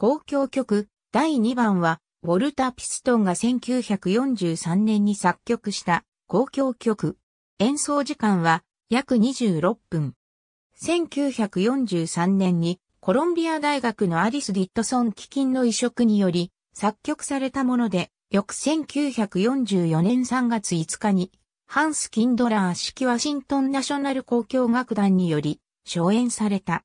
公共曲第2番は、ウォルタ・ピストンが1943年に作曲した公共曲。演奏時間は約26分。1943年にコロンビア大学のアリス・ディットソン基金の移植により作曲されたもので、翌1944年3月5日にハンス・キンドラー式ワシントンナショナル公共楽団により初演された。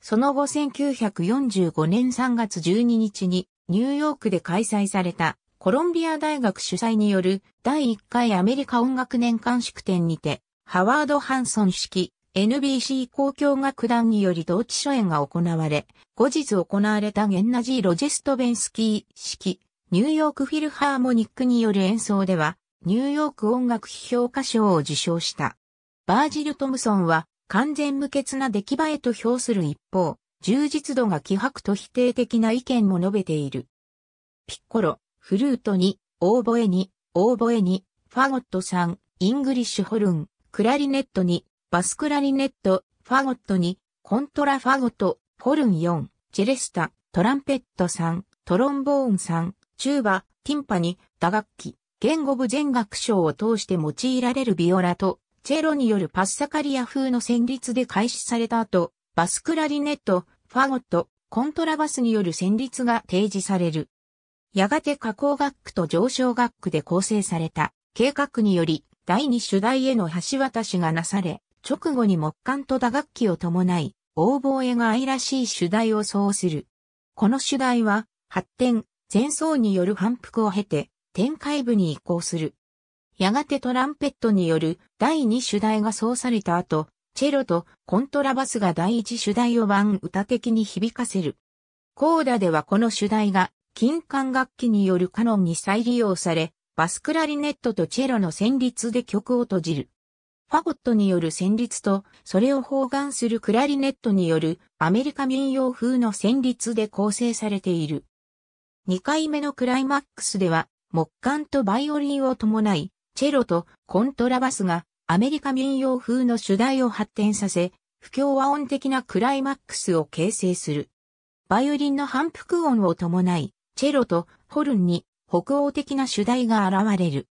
その後1945年3月12日にニューヨークで開催されたコロンビア大学主催による第1回アメリカ音楽年間祝典にてハワード・ハンソン式 NBC 公共楽団により同地初演が行われ、後日行われたゲンナジー・ロジェストベンスキー式ニューヨークフィルハーモニックによる演奏ではニューヨーク音楽批評家賞を受賞した。バージル・トムソンは完全無欠な出来栄えと評する一方、充実度が希薄と否定的な意見も述べている。ピッコロ、フルートに、オーボエに、オーボエに、ファゴット3、イングリッシュホルン、クラリネットに、バスクラリネット、ファゴットに、コントラファゴト、ホルン4、チェレスタ、トランペット3、トロンボーン3、チューバ、ティンパニ、打楽器、言語部全楽章を通して用いられるビオラと、チェロによるパッサカリア風の旋律で開始された後、バスクラリネット、ファゴット、コントラバスによる旋律が提示される。やがて下降学区と上昇学区で構成された計画により第二主題への橋渡しがなされ、直後に木管と打楽器を伴い、応募へが愛らしい主題を奏する。この主題は、発展、前奏による反復を経て、展開部に移行する。やがてトランペットによる第2主題が奏された後、チェロとコントラバスが第1主題を番歌的に響かせる。コーダではこの主題が金管楽器によるカノンに再利用され、バスクラリネットとチェロの旋律で曲を閉じる。ファゴットによる旋律と、それを包含するクラリネットによるアメリカ民謡風の旋律で構成されている。2回目のクライマックスでは、木管とバイオリンを伴い、チェロとコントラバスがアメリカ民謡風の主題を発展させ、不協和音的なクライマックスを形成する。バイオリンの反復音を伴い、チェロとホルンに北欧的な主題が現れる。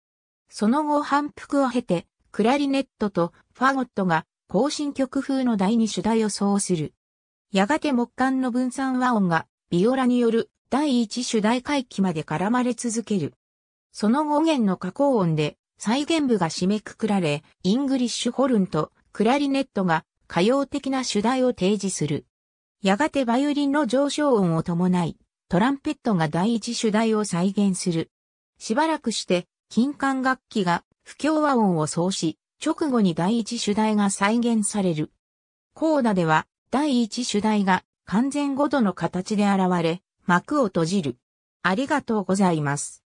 その後反復を経て、クラリネットとファゴットが行進曲風の第二主題を奏する。やがて木管の分散和音がビオラによる第一主題回帰まで絡まれ続ける。その語源の加工音で再現部が締めくくられ、イングリッシュホルンとクラリネットが歌謡的な主題を提示する。やがてバイオリンの上昇音を伴い、トランペットが第一主題を再現する。しばらくして、金管楽器が不協和音を奏し、直後に第一主題が再現される。コーダでは、第一主題が完全ご度の形で現れ、幕を閉じる。ありがとうございます。